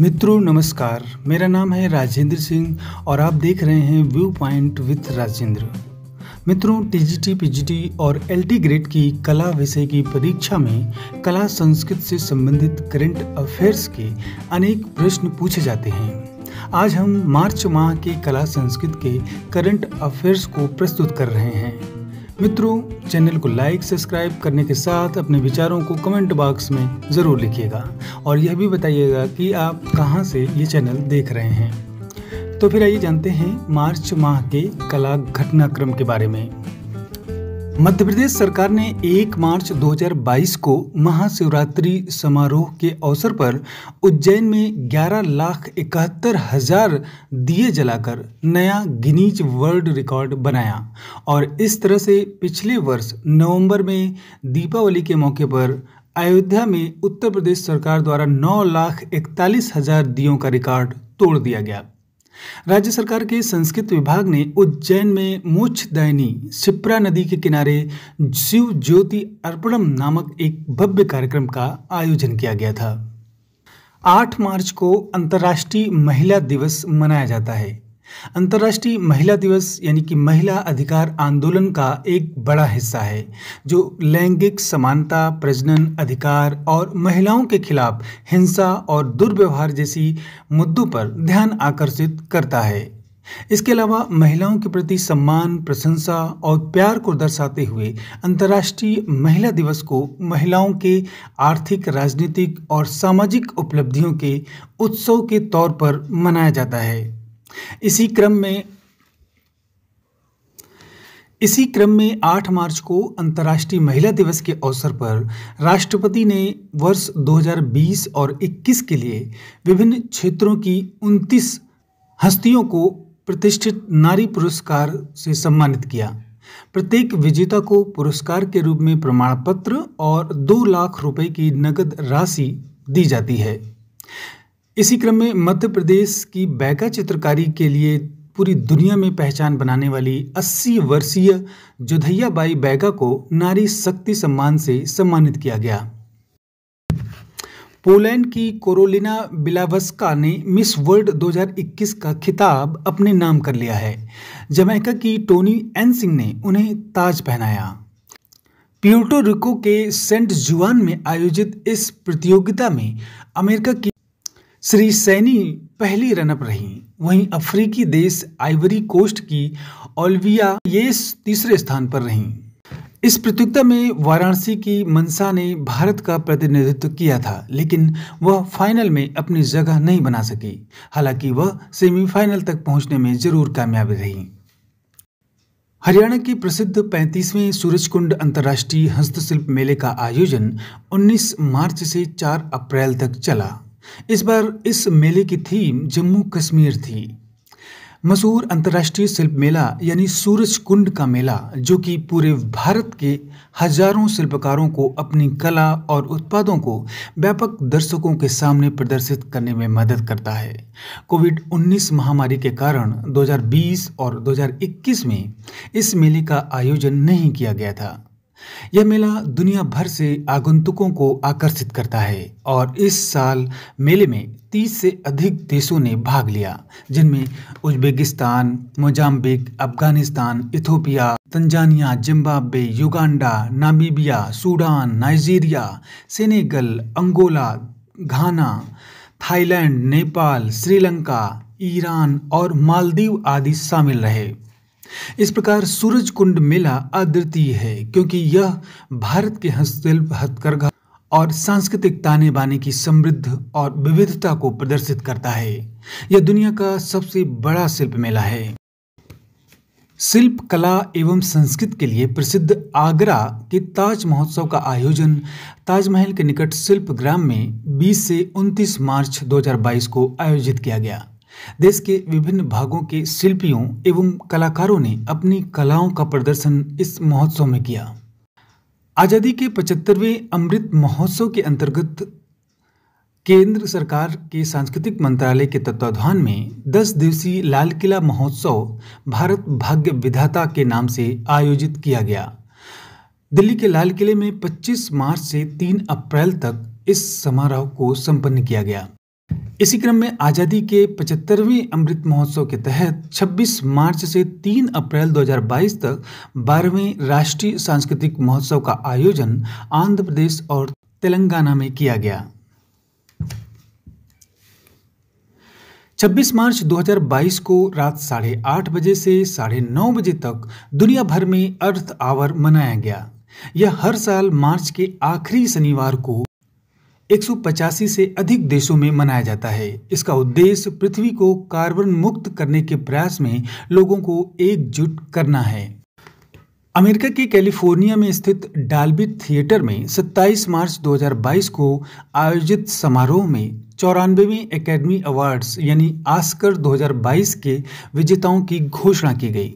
मित्रों नमस्कार मेरा नाम है राजेंद्र सिंह और आप देख रहे हैं व्यू पॉइंट विथ राजेंद्र मित्रों टीजीटी पीजीटी और एलटी ग्रेड की कला विषय की परीक्षा में कला संस्कृत से संबंधित करंट अफेयर्स के अनेक प्रश्न पूछे जाते हैं आज हम मार्च माह के कला संस्कृत के करंट अफेयर्स को प्रस्तुत कर रहे हैं मित्रों चैनल को लाइक सब्सक्राइब करने के साथ अपने विचारों को कमेंट बॉक्स में ज़रूर लिखिएगा और यह भी बताइएगा कि आप कहाँ से ये चैनल देख रहे हैं तो फिर आइए जानते हैं मार्च माह के कला घटनाक्रम के बारे में मध्य प्रदेश सरकार ने 1 मार्च 2022 को महाशिवरात्रि समारोह के अवसर पर उज्जैन में ग्यारह लाख इकहत्तर हजार दिए जलाकर नया गिनीज वर्ल्ड रिकॉर्ड बनाया और इस तरह से पिछले वर्ष नवंबर में दीपावली के मौके पर अयोध्या में उत्तर प्रदेश सरकार द्वारा नौ लाख इकतालीस हजार दियों का रिकॉर्ड तोड़ दिया गया राज्य सरकार के संस्कृत विभाग ने उज्जैन में मोक्षदायनी सिप्रा नदी के किनारे शिव ज्योति अर्पणम नामक एक भव्य कार्यक्रम का आयोजन किया गया था 8 मार्च को अंतर्राष्ट्रीय महिला दिवस मनाया जाता है अंतर्राष्ट्रीय महिला दिवस यानी कि महिला अधिकार आंदोलन का एक बड़ा हिस्सा है जो लैंगिक समानता प्रजनन अधिकार और महिलाओं के खिलाफ हिंसा और दुर्व्यवहार जैसी मुद्दों पर ध्यान आकर्षित करता है इसके अलावा महिलाओं के प्रति सम्मान प्रशंसा और प्यार को दर्शाते हुए अंतर्राष्ट्रीय महिला दिवस को महिलाओं के आर्थिक राजनीतिक और सामाजिक उपलब्धियों के उत्सव के तौर पर मनाया जाता है इसी क्रम में इसी क्रम में 8 मार्च को अंतर्राष्ट्रीय महिला दिवस के अवसर पर राष्ट्रपति ने वर्ष 2020 और 21 के लिए विभिन्न क्षेत्रों की 29 हस्तियों को प्रतिष्ठित नारी पुरस्कार से सम्मानित किया प्रत्येक विजेता को पुरस्कार के रूप में प्रमाण पत्र और दो लाख रुपए की नगद राशि दी जाती है इसी क्रम में मध्य प्रदेश की बैगा चित्रकारी के लिए पूरी दुनिया में पहचान बनाने वाली 80 वर्षीय जोधैया बाई बैगा को नारी शक्ति सम्मान से सम्मानित किया गया पोलैंड की कोरोलिना बिलावस्का ने मिस वर्ल्ड 2021 का खिताब अपने नाम कर लिया है जमैका की टोनी एन सिंह ने उन्हें ताज पहनाया प्यूटो रिको के सेंट जुआन में आयोजित इस प्रतियोगिता में अमेरिका की श्री सैनी पहली रनअप रहीं वहीं अफ्रीकी देश आइवरी कोस्ट की ओलविया येस तीसरे स्थान पर रहीं इस प्रतियोगिता में वाराणसी की मनसा ने भारत का प्रतिनिधित्व किया था लेकिन वह फाइनल में अपनी जगह नहीं बना सकी हालांकि वह सेमीफाइनल तक पहुंचने में जरूर कामयाब रही हरियाणा के प्रसिद्ध 35वें सूरजकुंड अंतर्राष्ट्रीय हस्तशिल्प मेले का आयोजन 19 मार्च से 4 अप्रैल तक चला इस बार इस मेले की थीम जम्मू कश्मीर थी मशहूर अंतर्राष्ट्रीय शिल्प मेला यानी सूरज कुंड का मेला जो कि पूरे भारत के हजारों शिल्पकारों को अपनी कला और उत्पादों को व्यापक दर्शकों के सामने प्रदर्शित करने में मदद करता है कोविड 19 महामारी के कारण 2020 और 2021 में इस मेले का आयोजन नहीं किया गया था यह मेला दुनिया भर से आगंतुकों को आकर्षित करता है और इस साल मेले में 30 से अधिक देशों ने भाग लिया जिनमें Uzbekistan Mozambique Afghanistan Ethiopia Tanzania Zimbabwe Uganda Namibia Sudan Nigeria Senegal Angola Ghana Thailand Nepal Sri Lanka Iran और मालदीव आदि शामिल रहे इस प्रकार सूरज कुंड मेला अद्वितीय है क्योंकि यह भारत के हस्तशिल्प हथकरघा और सांस्कृतिक ताने बाने की समृद्ध और विविधता को प्रदर्शित करता है यह दुनिया का सबसे बड़ा शिल्प मेला है शिल्प कला एवं संस्कृत के लिए प्रसिद्ध आगरा के ताज महोत्सव का आयोजन ताजमहल के निकट शिल्प ग्राम में 20 से 29 मार्च 2022 को आयोजित किया गया देश के विभिन्न भागों के शिल्पियों एवं कलाकारों ने अपनी कलाओं का प्रदर्शन इस महोत्सव में किया आज़ादी के पचहत्तरवें अमृत महोत्सव के अंतर्गत केंद्र सरकार के सांस्कृतिक मंत्रालय के तत्वाधान में 10 दिवसीय लाल किला महोत्सव भारत भाग्य विधाता के नाम से आयोजित किया गया दिल्ली के लाल किले में 25 मार्च से 3 अप्रैल तक इस समारोह को संपन्न किया गया इसी क्रम में आज़ादी के 75वें अमृत महोत्सव के तहत 26 मार्च से 3 अप्रैल 2022 तक 12वें राष्ट्रीय सांस्कृतिक महोत्सव का आयोजन आंध्र प्रदेश और तेलंगाना में किया गया 26 मार्च 2022 को रात साढ़े आठ बजे से साढ़े नौ बजे तक दुनिया भर में अर्थ आवर मनाया गया यह हर साल मार्च के आखिरी शनिवार को एक से अधिक देशों में मनाया जाता है इसका उद्देश्य पृथ्वी को कार्बन मुक्त करने के प्रयास में लोगों को एकजुट करना है अमेरिका के कैलिफोर्निया में स्थित डालबिट थिएटर में 27 मार्च 2022 को आयोजित समारोह में चौरानवेवी एकेडमी अवार्ड्स यानी आस्कर 2022 के विजेताओं की घोषणा की गई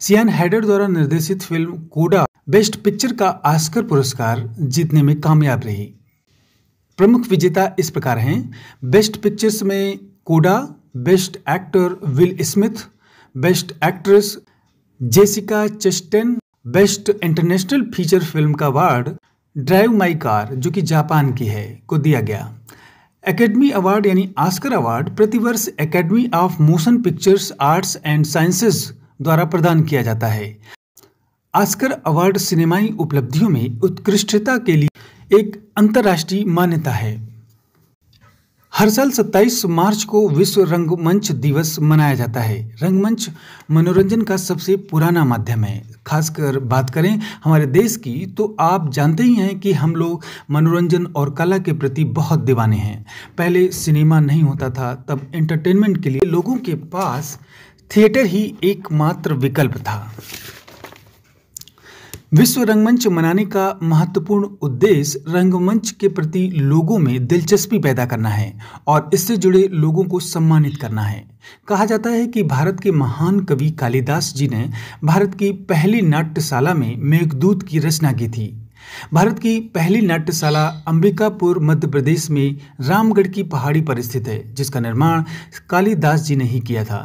सियान हैडर द्वारा निर्देशित फिल्म कोडा बेस्ट पिक्चर का आस्कर पुरस्कार जीतने में कामयाब रही प्रमुख विजेता इस प्रकार हैं बेस्ट पिक्चर्स में CODA best actor Will Smith best actress Jessica Chastain best international feature film का अवार्ड ड्राइव माई कार जो कि जापान की है को दिया गया एकेडमी अवार्ड यानी आस्कर अवार्ड प्रतिवर्ष Academy of Motion Pictures Arts and Sciences द्वारा प्रदान किया जाता है आस्कर अवार्ड सिनेमाई उपलब्धियों में उत्कृष्टता के लिए एक अंतर्राष्ट्रीय मान्यता है हर साल 27 मार्च को विश्व रंगमंच दिवस मनाया जाता है रंगमंच मनोरंजन का सबसे पुराना माध्यम है खासकर बात करें हमारे देश की तो आप जानते ही हैं कि हम लोग मनोरंजन और कला के प्रति बहुत दीवाने हैं पहले सिनेमा नहीं होता था तब एंटरटेनमेंट के लिए लोगों के पास थिएटर ही एकमात्र विकल्प था विश्व रंगमंच मनाने का महत्वपूर्ण उद्देश्य रंगमंच के प्रति लोगों में दिलचस्पी पैदा करना है और इससे जुड़े लोगों को सम्मानित करना है कहा जाता है कि भारत के महान कवि कालिदास जी ने भारत की पहली नाट्यशाला में मेघदूत की रचना की थी भारत की पहली नाट्यशाला अंबिकापुर मध्य प्रदेश में रामगढ़ की पहाड़ी पर स्थित है जिसका निर्माण कालिदास जी ने ही किया था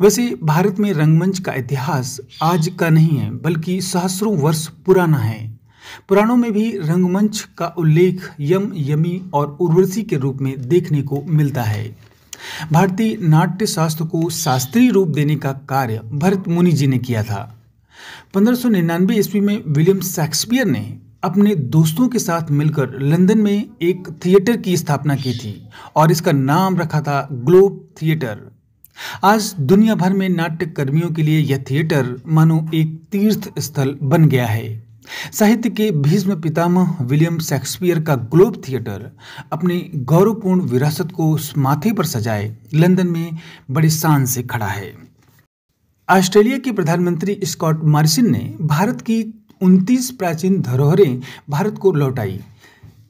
वैसे भारत में रंगमंच का इतिहास आज का नहीं है बल्कि सहस्रों वर्ष पुराना है पुराणों में भी रंगमंच का उल्लेख यम यमी और उर्वशी के रूप में देखने को मिलता है भारतीय नाट्य शास्त्र को शास्त्रीय रूप देने का कार्य भरत मुनि जी ने किया था 1599 ईस्वी में विलियम शेक्सपियर ने अपने दोस्तों के साथ मिलकर लंदन में एक थिएटर की स्थापना की थी और इसका नाम रखा था ग्लोब थिएटर आज दुनिया भर में कर्मियों के लिए यह थिएटर मानो एक तीर्थ स्थल बन गया है साहित्य के भीष्म पितामह विलियम शेक्सपियर का ग्लोब थिएटर अपने गौरवपूर्ण विरासत को उस माथे पर सजाए लंदन में बड़ी शान से खड़ा है ऑस्ट्रेलिया के प्रधानमंत्री स्कॉट मॉरिसन ने भारत की 29 प्राचीन धरोहरें भारत को लौटाई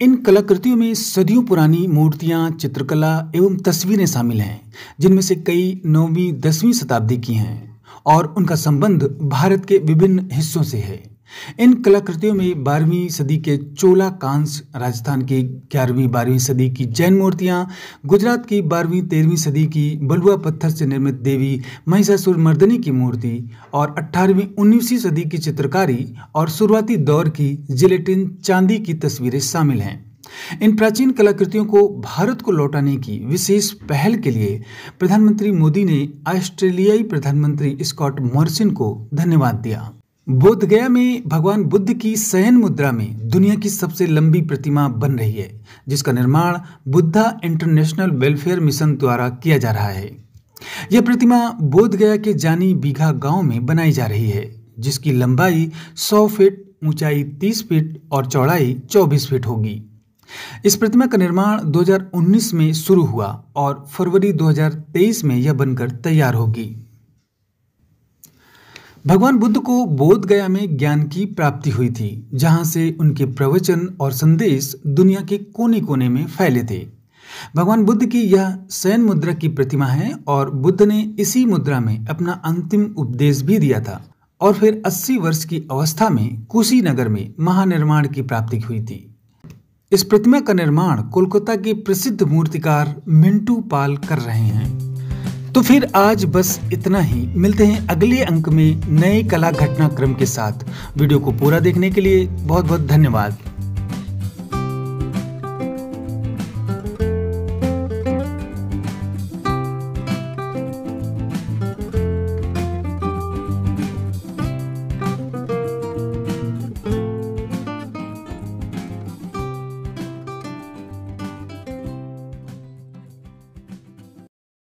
इन कलाकृतियों में सदियों पुरानी मूर्तियां, चित्रकला एवं तस्वीरें शामिल हैं जिनमें से कई नौवीं दसवीं शताब्दी की हैं और उनका संबंध भारत के विभिन्न हिस्सों से है इन कलाकृतियों में बारहवीं सदी के चोला कांस राजस्थान की ग्यारहवीं बारहवीं सदी की जैन मूर्तियाँ गुजरात की बारहवीं तेरहवीं सदी की बलुआ पत्थर से निर्मित देवी महिषासुर मर्दनी की मूर्ति और अट्ठारहवीं उन्नीसवीं सदी की चित्रकारी और शुरुआती दौर की जिलेटिन चांदी की तस्वीरें शामिल हैं इन प्राचीन कलाकृतियों को भारत को लौटाने की विशेष पहल के लिए प्रधानमंत्री मोदी ने ऑस्ट्रेलियाई प्रधानमंत्री स्कॉट मॉरिसन को धन्यवाद दिया बोध गया में भगवान बुद्ध की सहन मुद्रा में दुनिया की सबसे लंबी प्रतिमा बन रही है जिसका निर्माण बुद्धा इंटरनेशनल वेलफेयर मिशन द्वारा किया जा रहा है यह प्रतिमा बोध गया के जानी बीघा गांव में बनाई जा रही है जिसकी लंबाई 100 फीट ऊंचाई 30 फीट और चौड़ाई 24 फीट होगी इस प्रतिमा का निर्माण 2019 में शुरू हुआ और फरवरी 2023 में यह बनकर तैयार होगी भगवान बुद्ध को बोध गया में ज्ञान की प्राप्ति हुई थी जहाँ से उनके प्रवचन और संदेश दुनिया के कोने कोने में फैले थे भगवान बुद्ध की यह सैन मुद्रा की प्रतिमा है और बुद्ध ने इसी मुद्रा में अपना अंतिम उपदेश भी दिया था और फिर 80 वर्ष की अवस्था में कुशीनगर में महानिर्माण की प्राप्ति हुई थी इस प्रतिमा का निर्माण कोलकाता के प्रसिद्ध मूर्तिकार मिंटू पाल कर रहे हैं तो फिर आज बस इतना ही मिलते हैं अगले अंक में नए कला घटनाक्रम के साथ वीडियो को पूरा देखने के लिए बहुत बहुत धन्यवाद